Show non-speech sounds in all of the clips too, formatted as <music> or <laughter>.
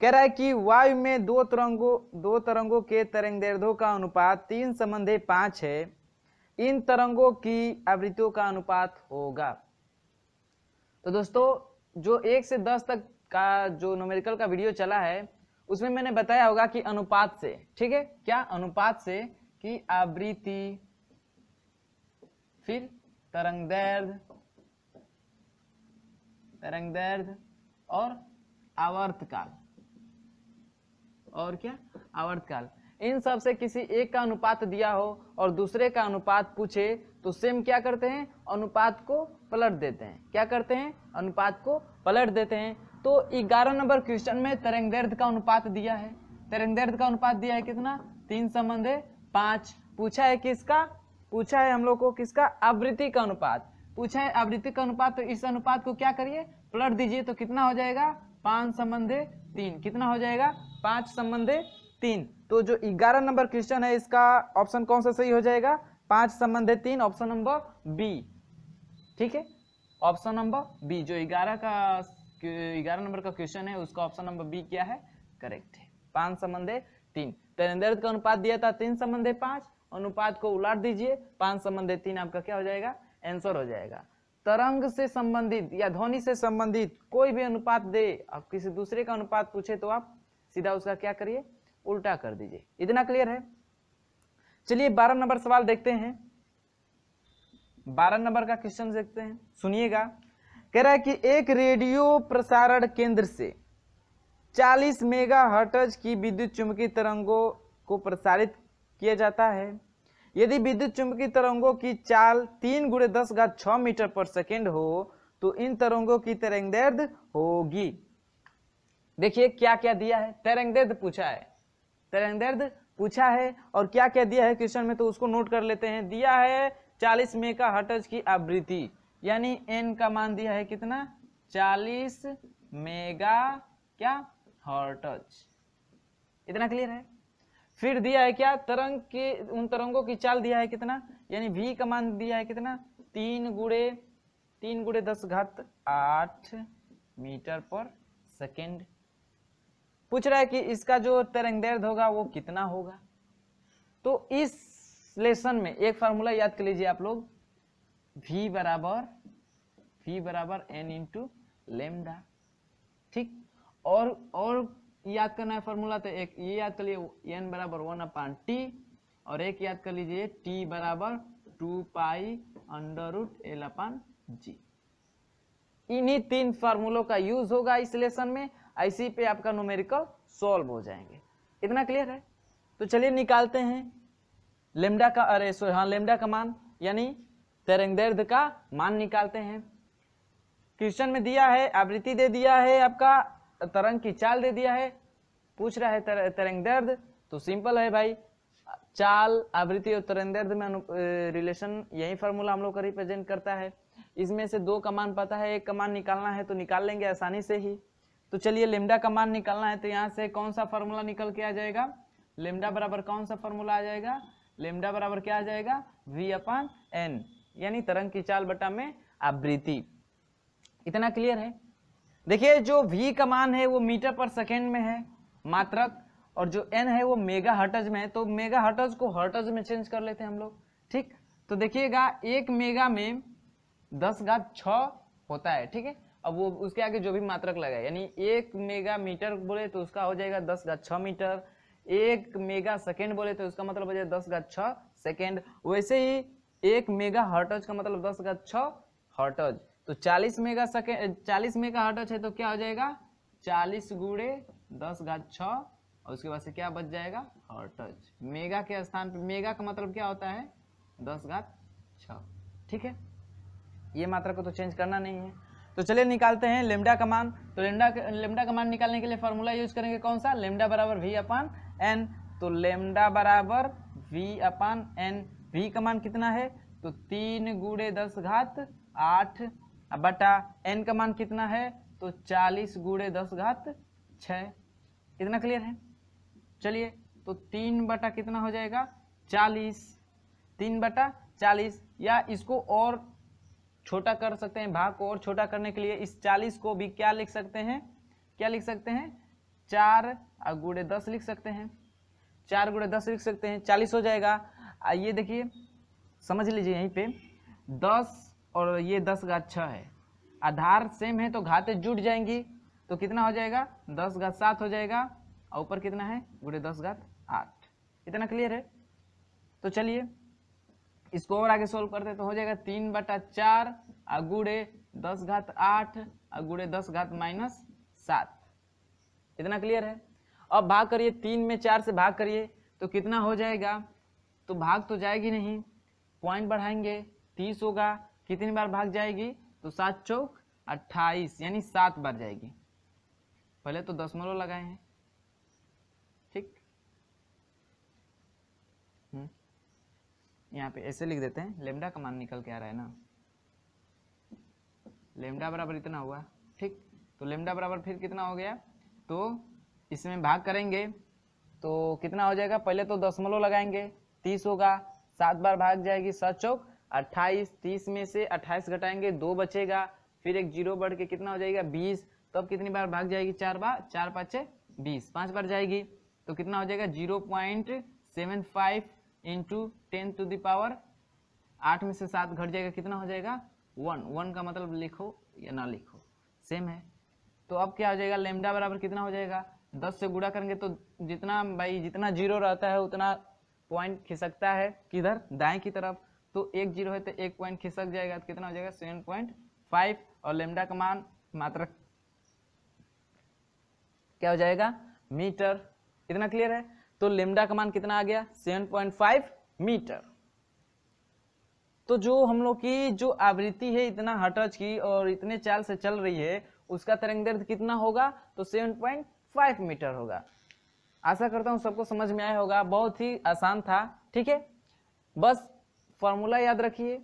कह रहा है कि वायु में दो तरंगों दो तरंगों के तरंग दैर्ध्यों का अनुपात तीन संबंधे पांच है इन तरंगों की आवृत्तियों का अनुपात होगा तो दोस्तों जो एक से दस तक का जो नोमेरिकल का वीडियो चला है उसमें मैंने बताया होगा कि अनुपात से ठीक है क्या अनुपात से कि आवृत्ति फिर तरंग दैर्ध तरंग दैर्ध और आवर्त काल और क्या आवर्तकाल इन सब से किसी एक का अनुपात दिया हो और दूसरे का अनुपात पूछे तो सेम क्या करते हैं अनुपात को पलट देते हैं क्या करते हैं अनुपात को पलट देते हैं तो ग्यारह नंबर क्वेश्चन में तरंग दर्द का अनुपात दिया है तरंग दर्द का अनुपात दिया है कितना तीन संबंध है पांच पूछा है किसका पूछा है हम लोग को किसका आवृत्ति का अनुपात पूछा है आवृत्ति का अनुपात तो इस अनुपात को क्या करिए पलट दीजिए तो कितना हो जाएगा पांच संबंध तीन कितना हो जाएगा पांच संबंधे तीन तो जो ग्यारह नंबर क्वेश्चन है इसका ऑप्शन कौन सा सही हो जाएगा पांच संबंधे तीन ऑप्शन नंबर बी ठीक है ऑप्शन नंबर बी जो ग्यारह का ग्यारह नंबर का क्वेश्चन है उसका ऑप्शन नंबर बी क्या है करेक्ट है पांच संबंधे तीन तरेंद्र तो का अनुपात दिया था तीन संबंधे पांच अनुपात को उलाट दीजिए पांच संबंधे तीन आपका क्या हो जाएगा आंसर हो जाएगा तरंग से संबंधित या ध्वनि से संबंधित कोई भी अनुपात दे आप किसी दूसरे का अनुपात पूछे तो आप सीधा उसका क्या करिए उल्टा कर दीजिए इतना क्लियर है चलिए बारह नंबर सवाल देखते हैं बारह नंबर का क्वेश्चन देखते हैं सुनिएगा कह रहा है कि एक रेडियो प्रसारण केंद्र से 40 मेगा हटज की विद्युत चुंबकीय तरंगों को प्रसारित किया जाता है यदि विद्युत चुंबकीय तरंगों की चाल तीन गुड़े दस घात छ मीटर पर सेकेंड हो तो इन तरंगों की तरंग दर्द होगी देखिए क्या क्या दिया है दर्द पूछा है दर्द पूछा है और क्या क्या दिया है क्वेश्चन में तो उसको नोट कर लेते हैं दिया है चालीस मेगा हटज की आवृत्ति यानी एन का मान दिया है कितना चालीस मेगा क्या हर्टज इतना क्लियर है फिर दिया है क्या तरंग के उन तरंगों की चाल दिया है कितना यानी वी का मान दिया है कितना तीन गुड़े तीन गुड़े दस घात आठ मीटर पर सेकेंड पूछ रहा है कि इसका जो तरंग दर्द होगा वो कितना होगा तो इस लेसन में एक फार्मूला याद कर लीजिए आप लोग v बराबर v बराबर एन इंटू लेमडा ठीक और और याद करना है फार्मूला तो एक ये याद कर लिए एन बराबर वन अपान टी और एक याद कर लीजिए टी बराबर two pi under root L upon g इन्हीं तीन फार्मूलों का यूज होगा इस लेसन में इसी पे आपका नोमेरिकल सॉल्व हो जाएंगे इतना क्लियर है तो चलिए निकालते हैं लेमडा का अरे सो हाँ लेमडा का मान यानी दर्द का मान निकालते हैं क्वेश्चन में दिया है आवृत्ति दे दिया है आपका तरंग की चाल दे दिया है पूछ रहा है तर, दर्द तो सिंपल है भाई चाल आवृत्ति और तरंग दर्द में रिलेशन यही फार्मूला हम लोग का रिप्रेजेंट करता है इसमें से दो कमान पता है एक कमान निकालना है तो निकाल लेंगे आसानी से ही तो चलिए लेमडा का मान निकालना है तो यहाँ से कौन सा फॉर्मूला निकल के आ जाएगा लेमडा बराबर कौन सा फॉर्मूला आ जाएगा लेमडा बराबर क्या आ जाएगा वी अपान एन यानी तरंग की चाल बटा में आवृत्ति इतना क्लियर है देखिए जो v का मान है वो मीटर पर सेकेंड में है मात्रक और जो n है वो मेगा हर्टज में है तो मेगा हर्टज को हर्टज में चेंज कर लेते हैं हम लोग ठीक तो देखिएगा एक मेगा में दस घात छ होता है ठीक है अब वो उसके आगे जो भी मात्रक लगा यानी एक मेगा मीटर बोले तो उसका हो जाएगा दस गा छः मीटर एक मेगा सेकेंड बोले तो उसका मतलब हो जाएगा दस गा छः सेकेंड वैसे ही एक मेगा हर्टज का मतलब दस गा छः हर्टज तो चालीस मेगा सेकेंड चालीस मेगा हर्टज है तो क्या हो जाएगा चालीस गुड़े दस का छः और उसके बाद से क्या बच जाएगा हर्टज मेगा के स्थान पर मेगा का मतलब क्या होता है दस गा छ ठीक है ये मात्रा को तो चेंज करना नहीं है तो चलिए निकालते हैं लेमडा का मान तो लेमडा लेमडा का मान निकालने के लिए फॉर्मूला यूज करेंगे कौन सा लेमडा बराबर वी अपान एन तो लेमडा बराबर वी अपान एन वी का मान कितना है तो तीन गुड़े दस घात आठ बटा एन का मान कितना है तो चालीस गुड़े दस घात छ कितना क्लियर है चलिए तो तीन बटा कितना हो जाएगा चालीस तीन बटा चालीस या इसको और छोटा कर सकते हैं भाग को और छोटा करने के लिए इस चालीस को भी क्या लिख सकते हैं क्या लिख सकते हैं चार गुड़े दस लिख सकते हैं चार गुड़े दस लिख सकते हैं चालीस हो जाएगा ये देखिए समझ लीजिए यहीं पे दस और ये दस घात छः है आधार सेम है तो घातें जुट जाएंगी तो कितना हो जाएगा दस घात सात हो जाएगा और ऊपर कितना है गुड़े दस घात आठ इतना क्लियर है तो चलिए इसको और आगे सोल्व करते तो हो जाएगा तीन बटा चार अगुड़े दस घात आठ और दस घात माइनस सात इतना क्लियर है अब भाग करिए तीन में चार से भाग करिए तो कितना हो जाएगा तो भाग तो जाएगी नहीं पॉइंट बढ़ाएंगे तीस होगा कितनी बार भाग जाएगी तो सात चौक अट्ठाईस यानी सात बार जाएगी पहले तो दस मरो लगाए हैं यहाँ पे ऐसे लिख देते हैं लेमडा का मान निकल के आ रहा है ना लेमडा बराबर इतना हुआ ठीक तो लेमडा बराबर फिर कितना हो गया तो इसमें भाग करेंगे तो कितना हो जाएगा पहले तो दशमलव लगाएंगे तीस होगा सात बार भाग जाएगी सात चौक अट्ठाईस तीस में से अट्ठाईस घटाएंगे दो बचेगा फिर एक जीरो बढ़ के कितना हो जाएगा बीस तो अब कितनी बार भाग जाएगी चार बार चार पाँच बीस पाँच बार जाएगी तो कितना हो जाएगा zero point seven five into ten to the power आठ में से सात घट जाएगा कितना हो जाएगा वन वन का मतलब लिखो या ना लिखो सेम है तो अब क्या हो जाएगा लेमडा बराबर कितना हो जाएगा दस से गुड़ा करेंगे तो जितना भाई जितना जीरो रहता है उतना पॉइंट खिसकता है किधर दाएं की तरफ तो एक जीरो है तो एक पॉइंट खिसक जाएगा तो कितना हो जाएगा सेवन पॉइंट फाइव और लेमडा का मान मात्र क्या हो जाएगा मीटर इतना क्लियर है तो लेमडा का मान कितना आ गया 7.5 मीटर तो जो हम लोग की जो आवृत्ति है इतना हटच की और इतने चाल से चल रही है उसका तरंग दर्द कितना होगा तो 7.5 मीटर होगा आशा करता हूँ सबको समझ में आया होगा बहुत ही आसान था ठीक है बस फॉर्मूला याद रखिए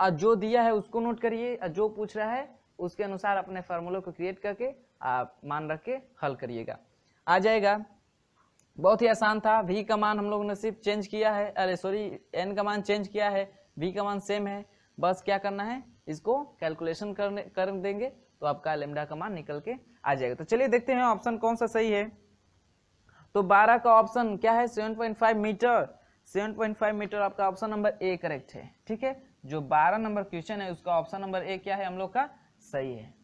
और जो दिया है उसको नोट करिए और जो पूछ रहा है उसके अनुसार अपने फॉर्मूला को क्रिएट करके आप मान रख के हल करिएगा आ जाएगा बहुत ही आसान था वी का मान हम लोगों ने सिर्फ चेंज किया है अरे सॉरी एन का मान चेंज किया है वी का मान सेम है बस क्या करना है इसको कैलकुलेशन करने कर देंगे तो आपका लेमडा का मान निकल के आ जाएगा तो चलिए देखते हैं ऑप्शन कौन सा सही है तो 12 का ऑप्शन क्या है 7.5 मीटर 7.5 मीटर आपका ऑप्शन नंबर ए करेक्ट है ठीक है जो 12 नंबर क्वेश्चन है उसका ऑप्शन नंबर ए क्या है हम लोग का सही है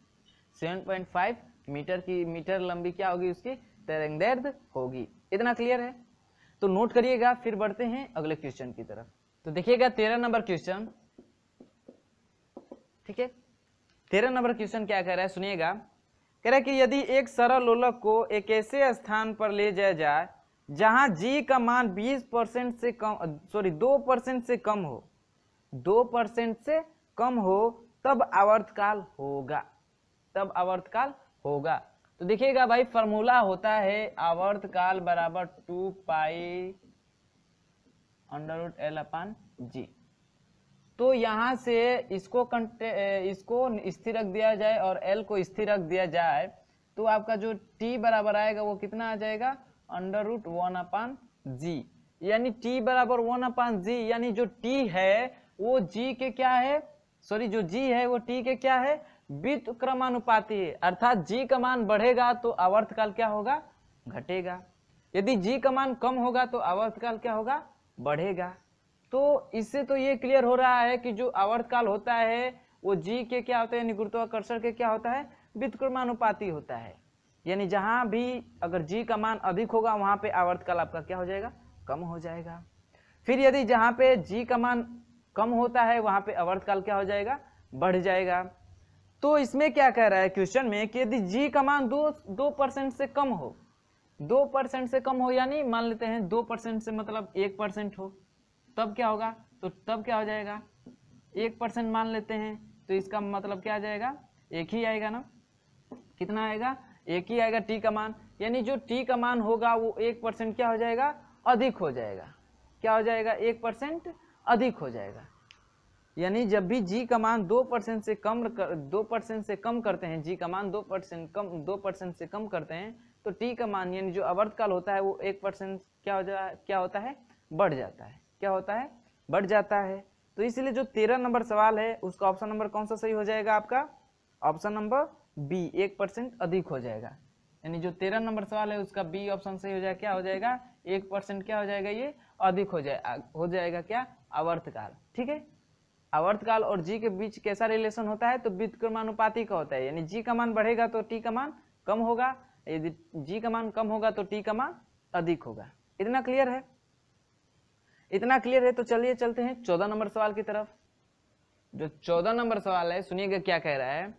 7.5 मीटर की मीटर लंबी क्या होगी उसकी दर्द होगी इतना क्लियर है तो नोट करिएगा फिर बढ़ते हैं अगले क्वेश्चन की तरफ तो देखिएगा तेरह नंबर क्वेश्चन ठीक है तेरह नंबर क्वेश्चन क्या कह रहा है सुनिएगा कह रहा है कि यदि एक सरल लोलक को एक ऐसे स्थान पर ले जाया जाए जहां जी का मान 20 परसेंट से कम सॉरी दो परसेंट से कम हो दो परसेंट से कम हो तब आवर्तकाल होगा तब आवर्तकाल होगा तो देखिएगा भाई फॉर्मूला होता है आवर्त काल बराबर two pi under L upon g तो यहाँ से इसको इसको स्थिर रख दिया जाए और एल को स्थिर रख दिया जाए तो आपका जो टी बराबर आएगा वो कितना आ जाएगा under root one upon g यानी टी बराबर वन अपान जी यानी जो टी है वो जी के क्या है सॉरी जो जी है वो टी के क्या है वित्त अर्थात जी का मान बढ़ेगा तो आवर्तकाल क्या होगा घटेगा यदि जी का मान कम होगा तो आवर्तकाल क्या होगा बढ़ेगा तो इससे तो ये क्लियर हो रहा है कि जो आवर्तकाल होता है वो जी के क्या होता है यानी गुरुत्वाकर्षण के क्या होता है वित्तक्रमानुपाती होता है यानी जहाँ भी अगर जी का मान अधिक होगा वहाँ पे आवर्तकाल आपका क्या हो जाएगा कम हो जाएगा फिर यदि जहाँ पे जी का मान कम होता है वहाँ पे आवर्तकाल क्या हो जाएगा बढ़ जाएगा तो इसमें क्या कह रहा है क्वेश्चन में कि यदि जी का मान दो दो परसेंट से कम हो दो परसेंट से कम हो यानी मान लेते हैं दो परसेंट से मतलब एक परसेंट हो तब क्या होगा तो तब क्या हो जाएगा एक परसेंट मान लेते हैं तो इसका मतलब क्या आ जाएगा एक ही आएगा ना कितना आएगा एक ही आएगा टी का मान यानी जो टी का मान होगा वो एक परसेंट क्या हो जाएगा अधिक हो जाएगा क्या हो जाएगा एक परसेंट अधिक हो जाएगा यानी जब भी जी का मान दो परसेंट से कम कर दो परसेंट से कम करते हैं जी का मान दो परसेंट कम दो परसेंट से कम करते हैं तो टी का मान यानी जो अवर्तकाल होता है वो एक परसेंट क्या हो जा क्या होता है बढ़ जाता है क्या होता है बढ़ जाता है तो इसलिए जो तेरह नंबर सवाल है उसका ऑप्शन नंबर कौन सा सही हो जाएगा आपका ऑप्शन नंबर बी एक परसेंट अधिक हो जाएगा यानी जो तेरह नंबर सवाल है उसका बी ऑप्शन सही हो जाएगा क्या हो जाएगा एक परसेंट क्या हो जाएगा ये अधिक हो जाए हो जाएगा क्या अवर्तकाल ठीक है अवर्तकाल और जी के बीच कैसा रिलेशन होता है तो व्युत्क्रमानुपाती का होता है यानी जी का मान बढ़ेगा तो टी का मान कम होगा यदि जी का मान कम होगा तो टी का मान अधिक होगा इतना क्लियर है इतना क्लियर है तो चलिए चलते हैं चौदह नंबर सवाल की तरफ जो चौदह नंबर सवाल है सुनिएगा क्या कह रहा है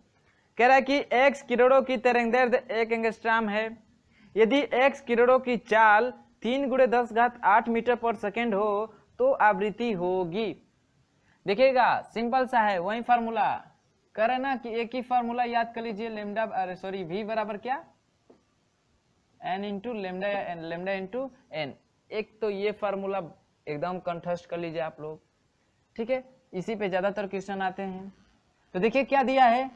कह रहा है कि एक्स किरणों की तरंग दर्द एक एंगस्ट्राम है यदि एक्स किरणों की चाल तीन गुड़े दस घात आठ मीटर पर सेकेंड हो तो आवृत्ति होगी देखिएगा सिंपल सा है वही फार्मूला करे ना कि एक ही फार्मूला याद कर लीजिए लेमडा अरे सॉरी वी बराबर क्या n into lambda n lambda into n एक तो ये फार्मूला एकदम कंठस्ट कर लीजिए आप लोग ठीक है इसी पे ज़्यादातर क्वेश्चन आते हैं तो देखिए क्या दिया है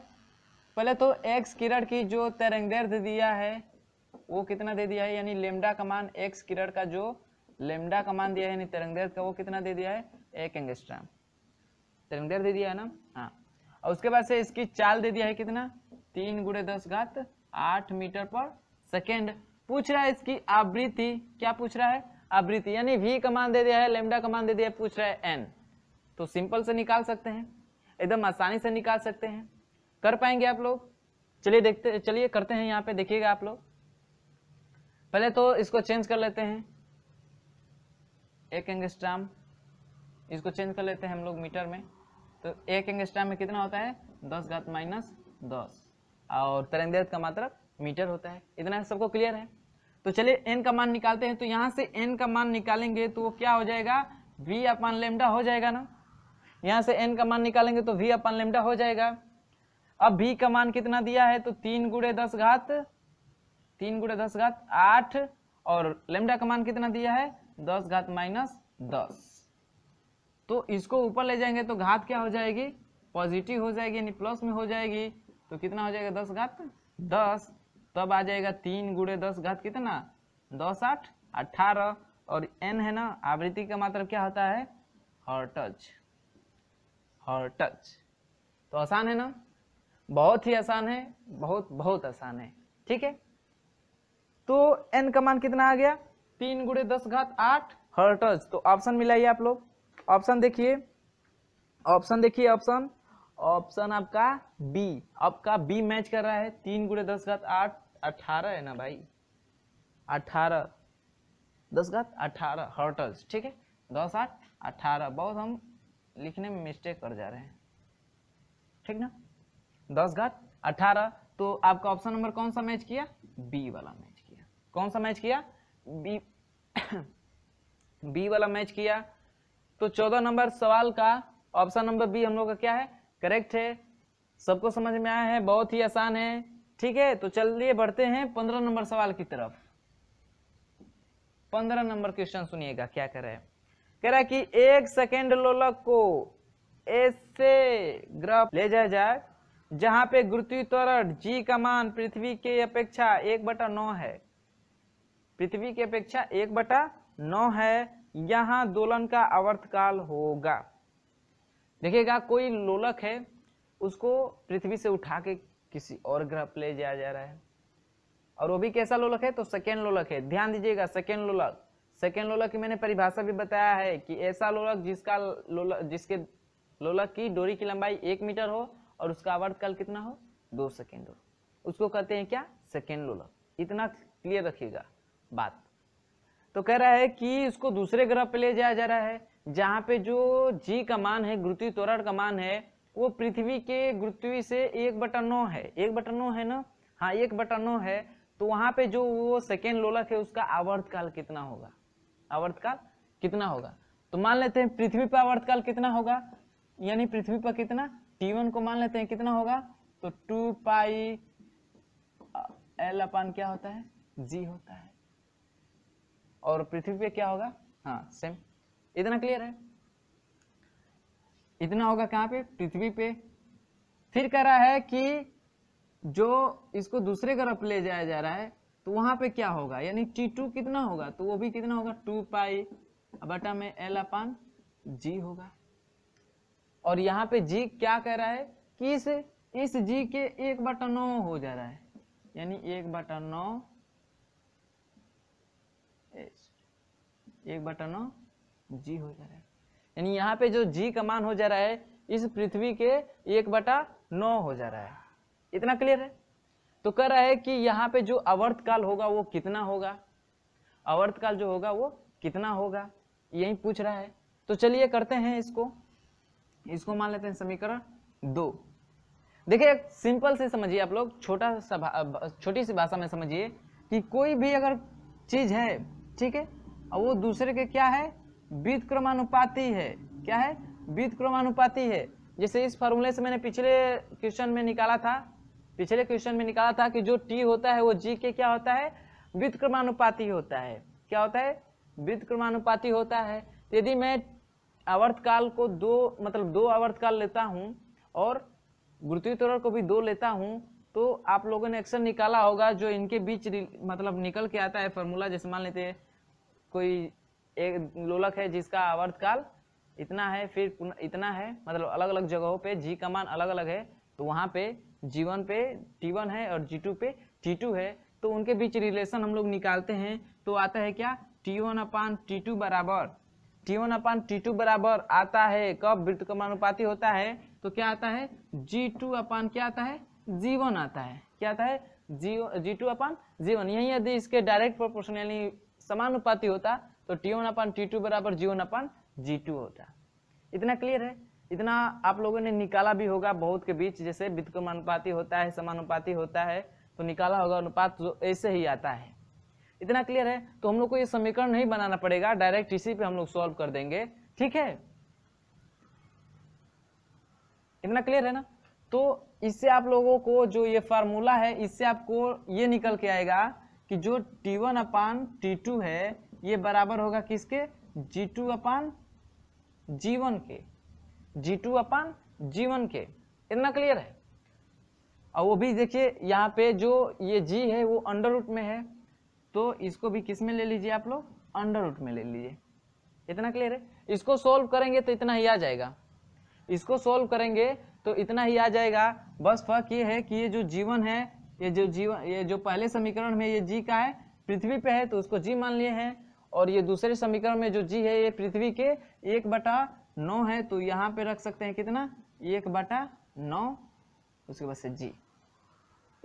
पहले तो एक्स किरण की जो तरंगदैर्ध दिया है वो कितना दे दिया है यानी लेमडा का मान एक्स किरण का जो लेमडा का मान दिया है यानी तरंगदैर्ध का वो कितना दे दिया है एक एंगस्ट्राम सिलेंडर दे दिया है ना हाँ और उसके बाद से इसकी चाल दे दिया है कितना तीन गुड़े दस घात आठ मीटर पर सेकेंड पूछ रहा है इसकी आवृत्ति क्या पूछ रहा है आवृत्ति यानी वी कमान दे दिया है लेमडा कमान दे दिया है पूछ रहा है एन तो सिंपल से निकाल सकते हैं एकदम आसानी से निकाल सकते हैं कर पाएंगे आप लोग चलिए देखते चलिए करते हैं यहाँ पे देखिएगा आप लोग पहले तो इसको चेंज कर लेते हैं एक एंगस्ट्राम इसको चेंज कर लेते हैं हम लोग मीटर में तो एक एंगस्ट्रा में कितना होता है दस घात माइनस दस और तरंगदैर्ध का मात्रक मतलब मीटर होता है इतना सबको क्लियर है तो चलिए एन का मान निकालते हैं तो यहाँ से एन का मान निकालेंगे तो वो क्या हो जाएगा वी अपान लेमडा हो जाएगा ना यहाँ से एन का मान निकालेंगे तो वी अपान लेमडा हो जाएगा अब वी का मान कितना दिया है तो तीन गुड़े दस घात तीन गुड़े दस घात आठ और लेमडा का मान कितना दिया है दस घात माइनस दस तो इसको ऊपर ले जाएंगे तो घात क्या हो जाएगी पॉजिटिव हो जाएगी यानी प्लस में हो जाएगी तो कितना हो जाएगा दस घात दस तब आ जाएगा तीन गुड़े दस घात कितना दस आठ अट्ठारह और एन है ना आवृत्ति का मात्र क्या होता है हर टच तो आसान है ना बहुत ही आसान है बहुत बहुत आसान है ठीक है तो एन का मान कितना आ गया तीन गुड़े दस घात आठ हर्टज तो ऑप्शन मिलाइए आप लोग ऑप्शन देखिए ऑप्शन देखिए ऑप्शन ऑप्शन आपका बी आपका बी मैच कर रहा है तीन गुड़े दस घात आठ अठारह है ना भाई अठारह दस घात अठारह होटल्स ठीक है दस आठ अठारह बहुत हम लिखने में मिस्टेक कर जा रहे हैं ठीक ना दस घात अठारह तो आपका ऑप्शन नंबर कौन सा मैच किया बी वाला मैच किया कौन सा मैच किया बी बी <coughs> वाला मैच किया तो चौदह नंबर सवाल का ऑप्शन नंबर बी हम लोग का क्या है करेक्ट है सबको समझ में आया है बहुत ही आसान है ठीक है तो चलिए बढ़ते हैं पंद्रह नंबर सवाल की तरफ पंद्रह नंबर क्वेश्चन सुनिएगा क्या कर रहे हैं कह रहा है कि एक सेकेंड लोलक को ऐसे ग्रह ले जाया जाए जहां पे गुरु त्वरण जी का मान पृथ्वी के अपेक्षा एक बटा नौ है पृथ्वी की अपेक्षा एक बटा नौ है यहाँ दोलन का अवर्तकाल होगा देखिएगा कोई लोलक है उसको पृथ्वी से उठा के किसी और ग्रह पर ले जाया जा रहा है और वो भी कैसा लोलक है तो सेकेंड लोलक है ध्यान दीजिएगा सेकेंड लोलक सेकेंड लोलक की मैंने परिभाषा भी बताया है कि ऐसा लोलक जिसका लोलक जिसके लोलक की डोरी की लंबाई एक मीटर हो और उसका अवर्तकाल कितना हो दो सेकेंड हो उसको कहते हैं क्या सेकेंड लोलक इतना क्लियर रखिएगा बात तो कह रहा है कि इसको दूसरे ग्रह पे ले जाया जा रहा है जहाँ पे जो जी का मान है गुरुत्वी त्वरण का मान है वो पृथ्वी के गुरुत्वी से एक बटन नौ है एक बटन नौ है ना हाँ एक बटन नौ है तो वहां पे जो वो सेकेंड लोलक है उसका आवर्तकाल कितना होगा आवर्तकाल कितना होगा तो मान लेते हैं पृथ्वी पर आवर्तकाल कितना होगा यानी पृथ्वी पर कितना टी वन को मान लेते हैं कितना होगा तो टू पाई एल अपान क्या होता है जी होता है और पृथ्वी पे क्या होगा हाँ सेम इतना क्लियर है इतना होगा कहाँ पे पृथ्वी पे फिर कह रहा है कि जो इसको दूसरे ग्रह पे ले जाया जा रहा है तो वहां पे क्या होगा यानी टी टू कितना होगा तो वो भी कितना होगा टू पाई बटा में एल अपान जी होगा और यहाँ पे जी क्या कह रहा है कि इस इस जी के एक बटा नौ हो जा रहा है यानी एक बटा नौ एक बटा नौ जी हो जा रहा है यानी यहाँ पे जो जी का मान हो जा रहा है इस पृथ्वी के एक बटा नौ हो जा रहा है इतना क्लियर है तो कह रहा है कि यहाँ पे जो अवर्त काल होगा वो कितना होगा अवर्त काल जो होगा वो कितना होगा यही पूछ रहा है तो चलिए करते हैं इसको इसको मान लेते हैं समीकरण दो देखिए सिंपल से समझिए आप लोग छोटा सा छोटी सी भाषा में समझिए कि कोई भी अगर चीज़ है ठीक है और वो दूसरे के क्या है क्रमानुपाति है क्या है क्रमानुपाति है जैसे इस फार्मूले से मैंने पिछले क्वेश्चन में निकाला था पिछले क्वेश्चन में निकाला था कि जो टी होता है वो जी के क्या होता है क्रमानुपाति होता है क्या होता है क्रमानुपाति होता है तो यदि मैं आवर्तकाल को दो मतलब दो आवर्तकाल लेता हूँ और गुरुत्वीय त्वरण को भी दो लेता हूँ तो आप लोगों ने अक्सर निकाला होगा जो इनके बीच मतलब निकल के आता है फॉर्मूला जैसे मान लेते कोई एक लोलक है जिसका आवर्तकाल इतना है फिर इतना है मतलब अलग अलग जगहों पे जी का मान अलग अलग है तो वहाँ पे जी वन पे टी वन है और जी टू पे टी टू है तो उनके बीच रिलेशन हम लोग निकालते हैं तो आता है क्या T one upon T two बराबर T one upon T two बराबर आता है कब वृत्त कमानुपाती होता है तो क्या आता है जी टू अपान क्या आता है जी वन आता है क्या आता है जी जी टू अपन जी वन यही यदि इसके डायरेक्ट प्रोपोर्शन यानी समानुपाती होता तो T one upon T two बराबर g one upon ji to होता इतना क्लियर है इतना आप लोगों ने निकाला भी होगा बहुत के बीच जैसे अनुपाती होता है समानुपाती होता है तो निकाला होगा अनुपात जो ऐसे ही आता है इतना क्लियर है तो हम लोग को ये समीकरण नहीं बनाना पड़ेगा डायरेक्ट इसी पे हम लोग सॉल्व कर देंगे ठीक है इतना क्लियर है ना तो इससे आप लोगों को जो ये फार्मूला है इससे आपको ये निकल के आएगा कि जो T1 वन अपान टी है ये बराबर होगा किसके G2 टू अपान जी के G2 टू अपान जी के इतना क्लियर है और वो भी देखिए यहाँ पे जो ये G है वो अंडर रूट में है तो इसको भी किस में ले लीजिए आप लोग अंडर रूट में ले लीजिए इतना क्लियर है इसको सोल्व करेंगे तो इतना ही आ जाएगा इसको सोल्व करेंगे तो इतना ही आ जाएगा बस फर्क ये है कि ये जो जीवन है ये जो जीवन ये जो पहले समीकरण में ये जी का है पृथ्वी पे है तो उसको जी मान लिए हैं और ये दूसरे समीकरण में जो जी है ये पृथ्वी के एक बटा नौ है तो यहाँ पे रख सकते हैं कितना एक बटा नौ उसके बाद से जी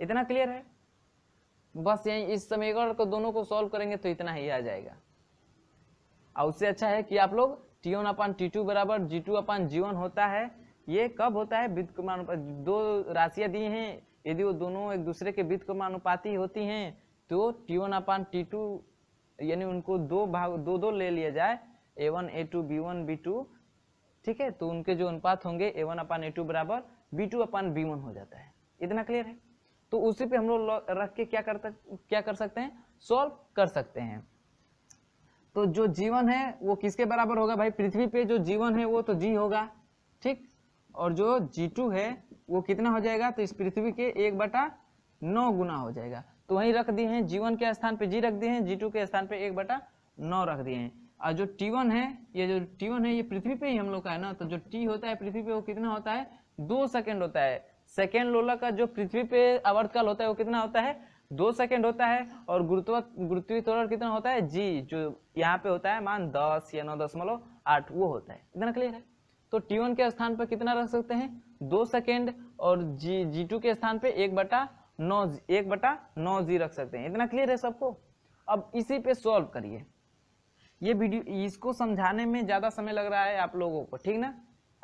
इतना क्लियर है बस यही इस समीकरण को दोनों को सॉल्व करेंगे तो इतना ही आ जाएगा और उससे अच्छा है कि आप लोग T one upon T two बराबर g to upon ji one होता है ये कब होता है विद्युत क्रमानुपात दो राशियाँ दी हैं यदि वो दोनों एक दूसरे के विद्युत क्रमानुपाती होती हैं तो T one upon T two यानी उनको दो भाग दो दो ले लिया जाए A one A two B one B two ठीक है तो उनके जो अनुपात होंगे A one upon A two बराबर B two upon B one हो जाता है इतना क्लियर है तो उसी पे हम लोग रख के क्या कर क्या कर सकते हैं सॉल्व कर सकते हैं तो जो जीवन है वो किसके बराबर होगा भाई पृथ्वी पे जो जीवन है वो तो जी होगा ठीक और जो G2 है वो कितना हो जाएगा तो इस पृथ्वी के एक बटा नौ गुना हो जाएगा तो वहीं रख दिए हैं जीवन के स्थान पे G रख दिए हैं G2 के स्थान पे एक बटा नौ रख दिए हैं और जो T1 है ये जो T1 है ये पृथ्वी पे ही हम लोग का है ना तो जो T होता है पृथ्वी पे वो कितना होता है दो सेकेंड होता है सेकेंड लोला का जो पृथ्वी पे आवर्तकाल होता है वो कितना होता है दो सेकेंड होता है और गुरुत्व गुरुत्वी त्वरण कितना होता है जी जो यहाँ पे होता है मान दस या नौ दशमलव आठ वो होता है इतना क्लियर है तो टी वन के स्थान पर कितना रख सकते हैं दो सेकेंड और जी जी टू के स्थान पर एक बटा नौ एक बटा नौ जी रख सकते हैं इतना क्लियर है सबको अब इसी पे सॉल्व करिए ये वीडियो इसको समझाने में ज़्यादा समय लग रहा है आप लोगों को ठीक ना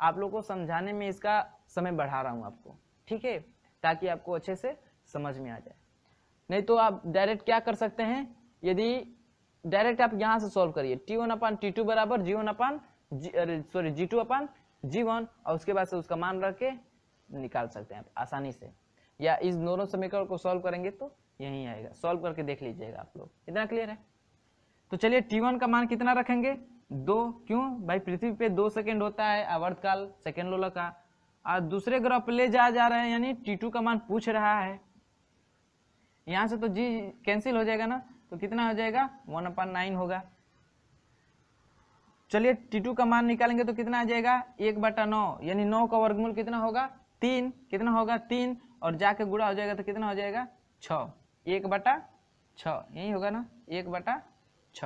आप लोगों को समझाने में इसका समय बढ़ा रहा हूँ आपको ठीक है ताकि आपको अच्छे से समझ में आ जाए नहीं तो आप डायरेक्ट क्या कर सकते हैं यदि डायरेक्ट आप यहाँ से सॉल्व करिए T one upon T two बराबर g one upon sorry g two upon g one और उसके बाद से उसका मान रख के निकाल सकते हैं आप आसानी से या इस दोनों समीकरण को सॉल्व करेंगे तो यही आएगा सॉल्व करके देख लीजिएगा आप लोग इतना क्लियर है तो चलिए टी वन का मान कितना रखेंगे दो क्यों भाई पृथ्वी पे दो सेकेंड होता है आवर्तकाल सेकेंड लोला का और दूसरे ग्रह पर ले जा जा रहे हैं यानी टी टू का मान पूछ रहा है यहाँ से तो जी कैंसिल हो जाएगा ना तो कितना हो जाएगा वन अपन नाइन होगा चलिए टी टू का मान निकालेंगे तो कितना आ जाएगा एक बटा नौ यानी नौ का वर्गमूल कितना होगा तीन कितना होगा तीन और जाके गुड़ा हो जाएगा तो कितना हो जाएगा छ एक बटा छ यही होगा ना एक बटा छ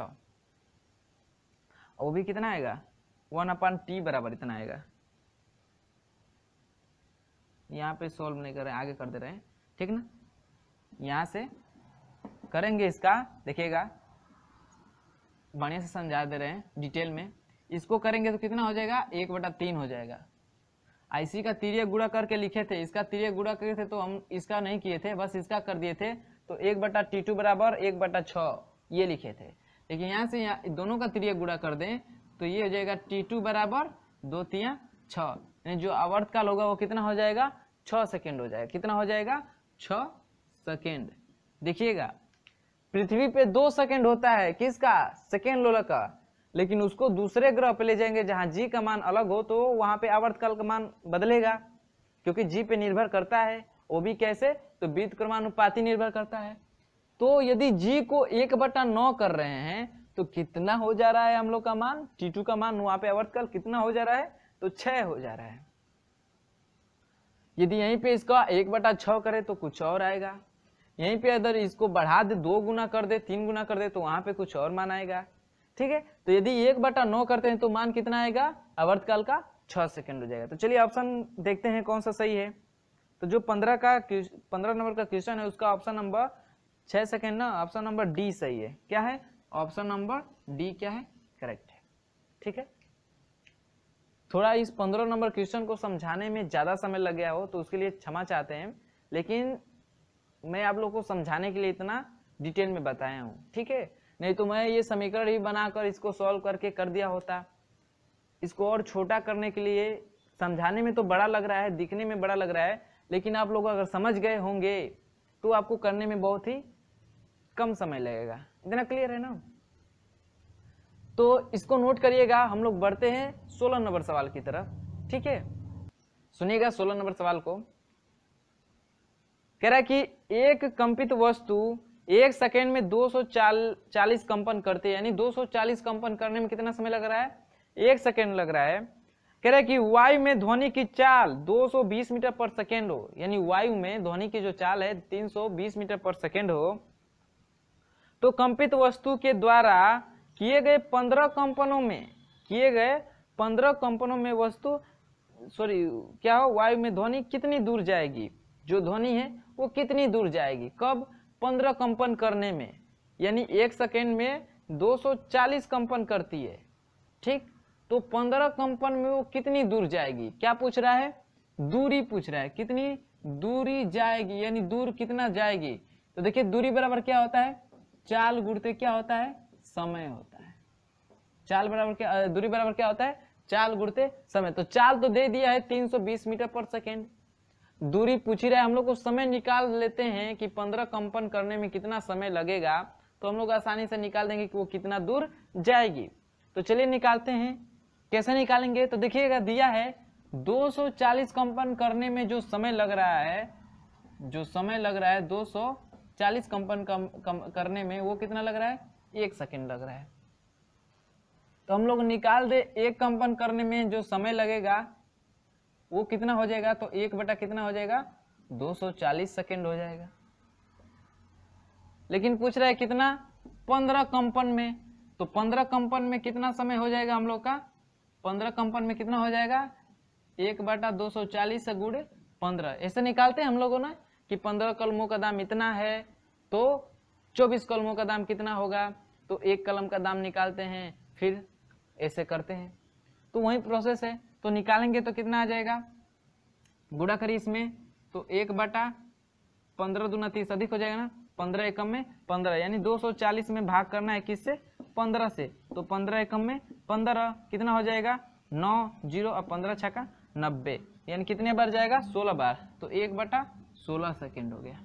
वो भी कितना आएगा वन अपन टी बराबर इतना आएगा यहाँ पे सॉल्व नहीं कर रहे आगे कर दे रहे हैं ठीक ना यहाँ से करेंगे इसका देखिएगा बढ़िया से समझा दे रहे हैं डिटेल में इसको करेंगे तो कितना हो जाएगा एक बटा तीन हो जाएगा आईसी का तिरिय गुड़ा करके लिखे थे इसका तिरिय गुड़ा करे थे तो हम इसका नहीं किए थे बस इसका कर दिए थे तो एक बटा टी टू बराबर एक बटा छ ये लिखे थे लेकिन यहाँ से यहाँ दोनों का तिरिय गुड़ा कर दें तो ये हो जाएगा टी टू बराबर दो तिया छ यानी जो आवर्तकाल होगा वो कितना हो जाएगा छ सेकेंड हो जाएगा कितना हो जाएगा छ सेकेंड देखिएगा पृथ्वी पे दो सेकेंड होता है किसका सेकेंड लोलक का लेकिन उसको दूसरे ग्रह पे ले जाएंगे जहां जी का मान अलग हो तो वहां पे आवर्तकाल का मान बदलेगा क्योंकि जी पे निर्भर करता है वो भी कैसे तो बीत क्रमानुपाति निर्भर करता है तो यदि जी को एक बटा नौ कर रहे हैं तो कितना हो जा रहा है हम लोग का मान टी टू का मान वहां पे आवर्तकाल कितना हो जा रहा है तो छह हो जा रहा है यदि यहीं पे इसका एक बटा छ करे तो कुछ और आएगा यहीं पे अगर इसको बढ़ा दे दो गुना कर दे तीन गुना कर दे तो वहां पे कुछ और मान आएगा ठीक है तो यदि एक बटा नौ करते हैं तो मान कितना आएगा अवर्तकाल का छह सेकंड हो जाएगा तो चलिए ऑप्शन देखते हैं कौन सा सही है तो जो पंद्रह का पंद्रह नंबर का क्वेश्चन है उसका ऑप्शन नंबर छह सेकेंड ना ऑप्शन नंबर डी सही है क्या है ऑप्शन नंबर डी क्या है करेक्ट है ठीक है थोड़ा इस पंद्रह नंबर क्वेश्चन को समझाने में ज़्यादा समय लग गया हो तो उसके लिए क्षमा चाहते हैं लेकिन मैं आप लोग को समझाने के लिए इतना डिटेल में बताया हूँ ठीक है नहीं तो मैं ये समीकरण ही बनाकर इसको सॉल्व करके कर दिया होता इसको और छोटा करने के लिए समझाने में तो बड़ा लग रहा है दिखने में बड़ा लग रहा है लेकिन आप लोग अगर समझ गए होंगे तो आपको करने में बहुत ही कम समय लगेगा इतना क्लियर है ना तो इसको नोट करिएगा हम लोग बढ़ते हैं सोलह नंबर सवाल की तरफ ठीक है सुनिएगा सोलह नंबर सवाल को कह रहा है कि एक कंपित वस्तु एक सेकेंड में 240 कंपन करते हैं यानी 240 कंपन करने में कितना समय लग रहा है एक सेकेंड लग रहा है कह रहे कि वायु में ध्वनि की चाल 220 मीटर पर सेकेंड हो यानी वायु में ध्वनि की जो चाल है 320 मीटर पर सेकेंड हो तो कंपित वस्तु के द्वारा किए गए 15 कंपनों में किए गए 15 कंपनों में वस्तु सॉरी क्या हो वायु में ध्वनि कितनी दूर जाएगी जो ध्वनि है वो कितनी दूर जाएगी कब 15 कंपन करने में यानी एक सेकेंड में 240 कंपन करती है ठीक तो 15 कंपन में वो कितनी दूर जाएगी क्या पूछ रहा है दूरी पूछ रहा है कितनी दूरी जाएगी यानी दूर कितना जाएगी तो देखिए दूरी बराबर क्या होता है चाल गुड़ते क्या होता है समय होता है चाल बराबर क्या दूरी बराबर क्या होता है चाल गुड़ते समय तो चाल तो दे दिया है 320 मीटर पर सेकेंड दूरी पूछ रहा है हम लोग को समय निकाल लेते हैं कि पंद्रह कंपन करने में कितना समय लगेगा तो हम लोग आसानी से निकाल देंगे कि वो कितना दूर जाएगी तो चलिए निकालते हैं कैसे निकालेंगे तो देखिएगा दिया है 240 कंपन करने में जो समय लग रहा है जो समय लग रहा है 240 कंपन कम, कम करने में वो कितना लग रहा है एक सेकेंड लग रहा है तो हम लोग निकाल दे एक कंपन करने में जो समय लगेगा वो कितना हो जाएगा तो एक बटा कितना हो जाएगा 240 सेकेंड हो जाएगा लेकिन पूछ रहा है कितना पंद्रह कंपन में तो पंद्रह कंपन में कितना समय हो जाएगा हम लोग का पंद्रह कंपन में कितना हो जाएगा एक बटा दो सौ चालीस गुड़े पंद्रह ऐसे निकालते हैं हम लोगों ने कि पंद्रह कलमों का दाम इतना है तो चौबीस कलमों का दाम कितना होगा तो एक कलम का दाम निकालते हैं फिर ऐसे करते हैं तो वही प्रोसेस है तो निकालेंगे तो कितना आ जाएगा गुड़ा करिए इसमें तो एक बटा पंद्रह दूना तीस अधिक हो जाएगा ना पंद्रह एकम में पंद्रह यानी दो सौ चालीस में भाग करना है से पंद्रह से तो पंद्रह एकम में पंद्रह कितना हो जाएगा नौ जीरो और पंद्रह छका नब्बे यानी कितने बार जाएगा सोलह बार तो एक बटा सोलह सेकेंड हो गया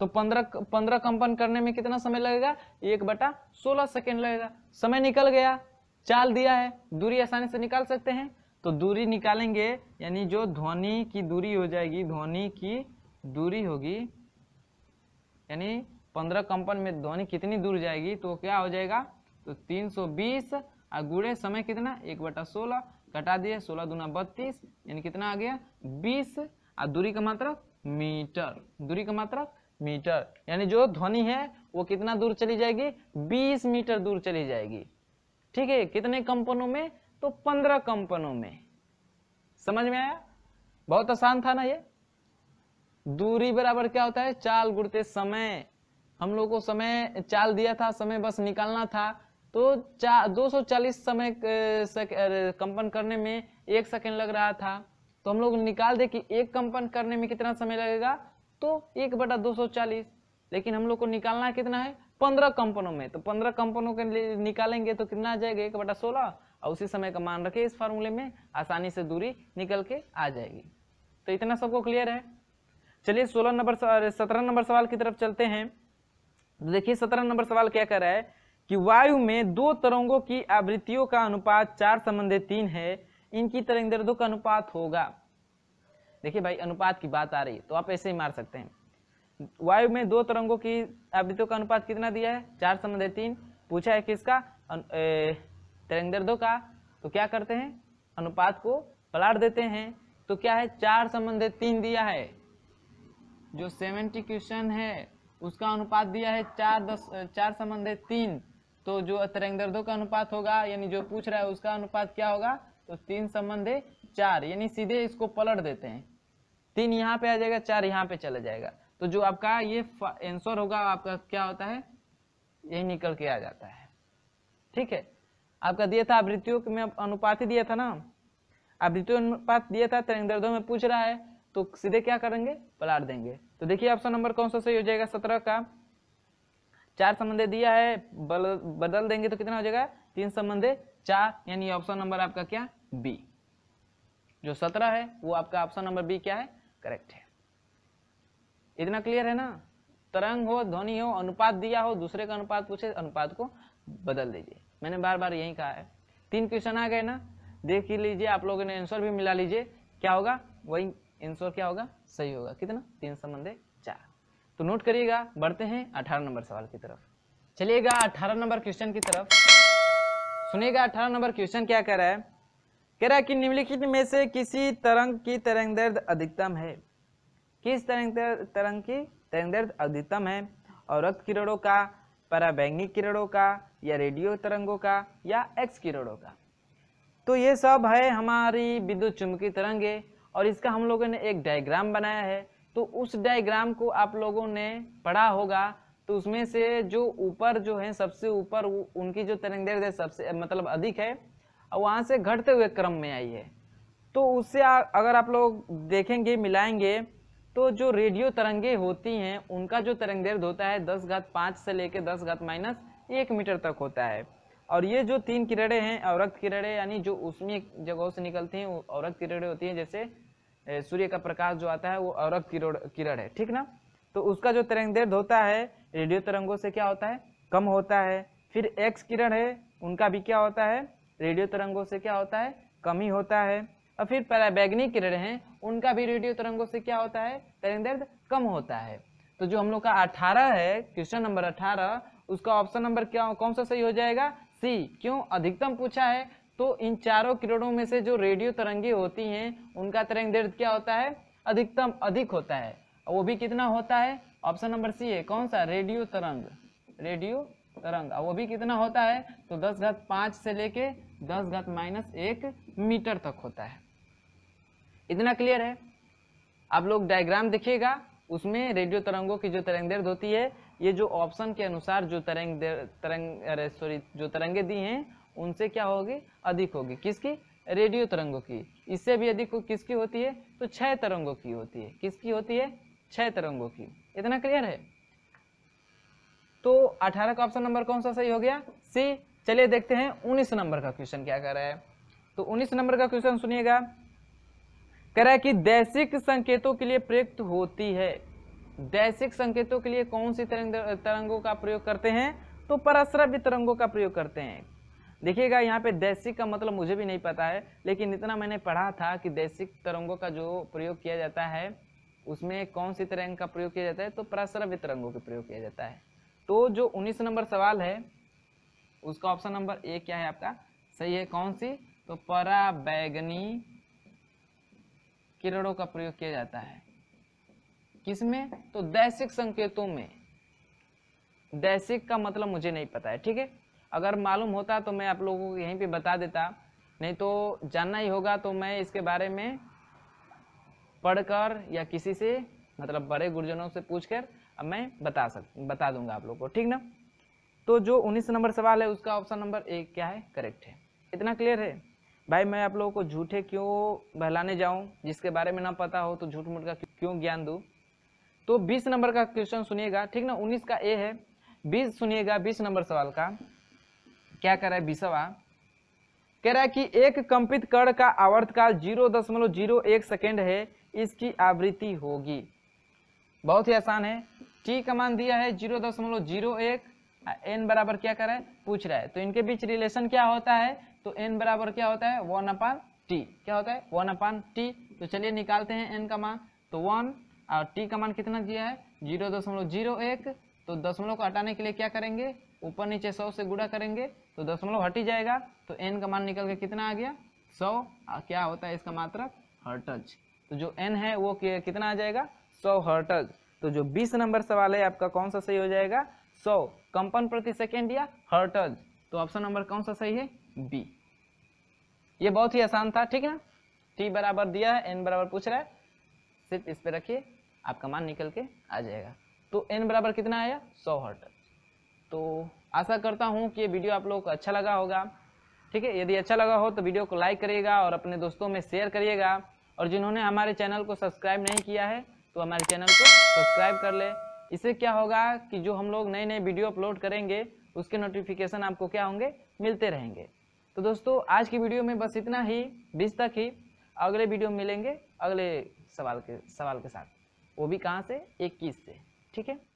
तो पंद्रह पंद्रह कंपन करने में कितना समय लगेगा एक बटा सोलह सेकेंड लगेगा समय निकल गया चाल दिया है दूरी आसानी से निकाल सकते हैं तो दूरी निकालेंगे यानी जो ध्वनि की दूरी हो जाएगी ध्वनि की दूरी होगी यानी पंद्रह कंपन में ध्वनि कितनी दूर जाएगी तो क्या हो जाएगा तो 320 और गुड़े समय कितना एक बटा सोलह घटा दिए सोलह दूना बत्तीस यानी कितना आ गया बीस और दूरी का मात्रक मतलब मीटर दूरी का मात्रक मतलब मीटर यानी जो ध्वनि है वो कितना दूर चली जाएगी बीस मीटर दूर चली जाएगी ठीक है कितने कंपनों में तो पंद्रह कंपनों में समझ में आया बहुत आसान था ना ये दूरी बराबर क्या होता है चाल गुड़ते समय हम लोग को समय चाल दिया था समय बस निकालना था तो चा, 240 समय कंपन करने में एक सेकेंड लग रहा था तो हम लोग निकाल दे कि एक कंपन करने में कितना समय लगेगा तो एक बटा दो लेकिन हम लोग को निकालना कितना है पंद्रह कंपनों में तो पंद्रह कंपनों के लिए निकालेंगे तो कितना आ जाएगा एक बटा सोलह और उसी समय का मान रखे इस फॉर्मूले में आसानी से दूरी निकल के आ जाएगी तो इतना सबको क्लियर है चलिए सोलह नंबर सत्रह नंबर सवाल की तरफ चलते हैं तो देखिए सत्रह नंबर सवाल क्या कर रहा है कि वायु में दो तरंगों की आवृत्तियों का अनुपात चार संबंधित तीन है इनकी तरंग दर्दों का अनुपात होगा देखिए भाई अनुपात की बात आ रही है तो आप ऐसे ही मार सकते हैं वायु में दो तरंगों की आवृत्तियों का अनुपात कितना दिया है चार समझे तीन पूछा है किसका तरंग दर्दों का तो क्या करते हैं अनुपात को पलाट देते हैं तो क्या है चार संबंधित तीन दिया है जो सेवेंटी क्वेश्चन है उसका अनुपात दिया है चार दस चार संबंधित तीन तो जो तरंग दर्दों का अनुपात होगा यानी जो पूछ रहा है उसका अनुपात क्या होगा तो तीन संबंधे चार यानी सीधे इसको पलट देते हैं तीन यहाँ पे आ जाएगा चार यहाँ पे चला जाएगा तो जो आपका ये आंसर होगा आपका क्या होता है यही निकल के आ जाता है ठीक है आपका दिया था आवृत्तियों में अनुपात ही दिया था ना आवृत्तियों अनुपात दिया था दर्दों में पूछ रहा है तो सीधे क्या करेंगे पलाट देंगे तो देखिए ऑप्शन नंबर कौन सा सही हो जाएगा सत्रह का चार संबंधे दिया है बल, बदल देंगे तो कितना हो जाएगा तीन संबंधे चार यानी ऑप्शन नंबर आपका क्या बी जो सत्रह है वो आपका ऑप्शन नंबर बी क्या है करेक्ट है इतना क्लियर है ना तरंग हो ध्वनि हो अनुपात दिया हो दूसरे का अनुपात पूछे अनुपात को बदल दीजिए मैंने बार बार यही कहा है तीन क्वेश्चन आ गए ना देख लीजिए आप लोगों ने आंसर भी मिला लीजिए क्या होगा वही आंसर क्या होगा सही होगा कितना तीन संबंध चार तो नोट करिएगा बढ़ते हैं अठारह नंबर सवाल की तरफ चलिएगा अठारह नंबर क्वेश्चन की तरफ सुनेगा अठारह नंबर क्वेश्चन क्या कह रहा है कह रहा है कि निम्नलिखित में से किसी तरंग की तरंग दर्द अधिकतम है किस तरंग तरंग की तरंग दर्द अधिकतम है और रक्त किरणों का पराबैंगिक किरणों का या रेडियो तरंगों का या एक्स किरणों का तो ये सब है हमारी विद्युत चुंबकीय तरंगे और इसका हम लोगों ने एक डायग्राम बनाया है तो उस डायग्राम को आप लोगों ने पढ़ा होगा तो उसमें से जो ऊपर जो है सबसे ऊपर उनकी जो तरंग दर्द है सबसे मतलब अधिक है और वहाँ से घटते हुए क्रम में आई है तो उससे अगर आप लोग देखेंगे मिलाएंगे तो जो रेडियो तरंगे होती हैं उनका जो तरंग दर्द होता है दस घात पाँच से लेकर दस घात माइनस एक मीटर तक होता है और ये जो तीन किरणें हैं औरक्त किरणें यानी जो उसमें जगहों से निकलती हैं औरक्त किरणें होती हैं जैसे सूर्य का प्रकाश जो आता है वो औरक्त किरण किरण है ठीक ना तो उसका जो तरंग दर्द होता है रेडियो तरंगों से क्या होता है कम होता है फिर एक्स किरण है उनका भी क्या होता है रेडियो तरंगों से क्या होता है कम ही होता है और फिर पैराबैगनी किरण हैं उनका भी रेडियो तरंगों से क्या होता है तरंग दर्द कम होता है तो जो हम लोग का अठारह है क्वेश्चन नंबर अठारह उसका ऑप्शन नंबर क्या कौन सा सही हो जाएगा सी क्यों अधिकतम पूछा है तो इन चारों किरणों में से जो रेडियो तरंगे होती हैं उनका तरंग दर्द क्या होता है अधिकतम अधिक होता है वो भी कितना होता है ऑप्शन नंबर सी है कौन सा रेडियो तरंग रेडियो तरंग वो भी कितना होता है तो दस घात पाँच से लेके दस घात माइनस एक मीटर तक होता है इतना क्लियर है आप लोग डायग्राम देखिएगा उसमें रेडियो तरंगों की जो तरंग दर्द होती है ये जो ऑप्शन के अनुसार जो तरंग तरंग अरे सॉरी जो तरंगे दी हैं उनसे क्या होगी अधिक होगी किसकी रेडियो तरंगों की इससे भी अधिक किसकी होती है तो छह तरंगों की होती है किसकी होती है छह तरंगों की इतना क्लियर है तो अठारह का ऑप्शन नंबर कौन सा सही हो गया सी चलिए देखते हैं उन्नीस नंबर का क्वेश्चन क्या कर रहा है तो उन्नीस नंबर का क्वेश्चन सुनिएगा कह रहा है कि दैशिक संकेतों के लिए प्रयुक्त होती है दैशिक संकेतों के लिए कौन सी तरंग तरंगों का प्रयोग करते हैं तो परस्रव्य तरंगों का प्रयोग करते हैं देखिएगा यहाँ पे दैशिक का मतलब मुझे भी नहीं पता है लेकिन इतना मैंने पढ़ा था कि दैशिक तरंगों का जो प्रयोग किया जाता है उसमें कौन सी तरंग का प्रयोग किया जाता है तो परस्रव्य तरंगों का प्रयोग किया जाता है तो जो उन्नीस नंबर सवाल है उसका ऑप्शन नंबर ए क्या है आपका सही है कौन सी तो परा बैगनी किरणों का प्रयोग किया जाता है किसमें तो दैसिक संकेतों में दैसिक का मतलब मुझे नहीं पता है ठीक है अगर मालूम होता तो मैं आप लोगों को यहीं पे बता देता नहीं तो जानना ही होगा तो मैं इसके बारे में पढ़कर या किसी से मतलब बड़े गुरुजनों से पूछकर अब मैं बता सक बता दूंगा आप लोग को ठीक ना तो जो उन्नीस नंबर सवाल है उसका ऑप्शन नंबर एक क्या है करेक्ट है इतना क्लियर है भाई मैं आप लोगों को झूठे क्यों बहलाने जाऊं जिसके बारे में ना पता हो तो झूठ मूठ का क्यों ज्ञान दूं तो 20 नंबर का क्वेश्चन सुनिएगा ठीक ना 19 का ए है 20 सुनिएगा 20 नंबर सवाल का क्या कर रहा है बीसवा कह रहा है कि एक कंपित कण का आवर्तकाल जीरो दशमलव जीरो एक सेकेंड है इसकी आवृत्ति होगी बहुत ही आसान है टी का मान दिया है जीरो दशमलव जीरो एक एन बराबर क्या करें पूछ रहा है तो इनके बीच रिलेशन क्या होता है तो एन बराबर क्या होता है वन अपान टी क्या होता है वन अपान टी तो चलिए निकालते हैं एन का मान तो वन और टी का मान कितना दिया है जीरो दशमलव जीरो एक तो दशमलव को हटाने के लिए क्या करेंगे ऊपर नीचे सौ से गुड़ा करेंगे तो दशमलव हट ही जाएगा तो एन का मान निकल के कितना आ गया सौ क्या होता है इसका मात्रक हर्टज तो जो एन है वो कितना आ जाएगा सौ हर्टज तो जो बीस नंबर सवाल है आपका कौन सा सही हो जाएगा सौ कंपन प्रति सेकेंड या हर्टज तो ऑप्शन नंबर कौन सा सही है बी ये बहुत ही आसान था ठीक है ना टी बराबर दिया है एन बराबर पूछ रहा है सिर्फ इस पे रखिए आपका मान निकल के आ जाएगा तो एन बराबर कितना आया सौ हर्ट तो आशा करता हूँ कि ये वीडियो आप लोग को अच्छा लगा होगा ठीक है यदि अच्छा लगा हो तो वीडियो को लाइक करिएगा और अपने दोस्तों में शेयर करिएगा और जिन्होंने हमारे चैनल को सब्सक्राइब नहीं किया है तो हमारे चैनल को सब्सक्राइब कर ले इससे क्या होगा कि जो हम लोग नए नए वीडियो अपलोड करेंगे उसके नोटिफिकेशन आपको क्या होंगे मिलते रहेंगे तो दोस्तों आज की वीडियो में बस इतना ही बीस तक ही अगले वीडियो में मिलेंगे अगले सवाल के सवाल के साथ वो भी कहाँ से इक्कीस से ठीक है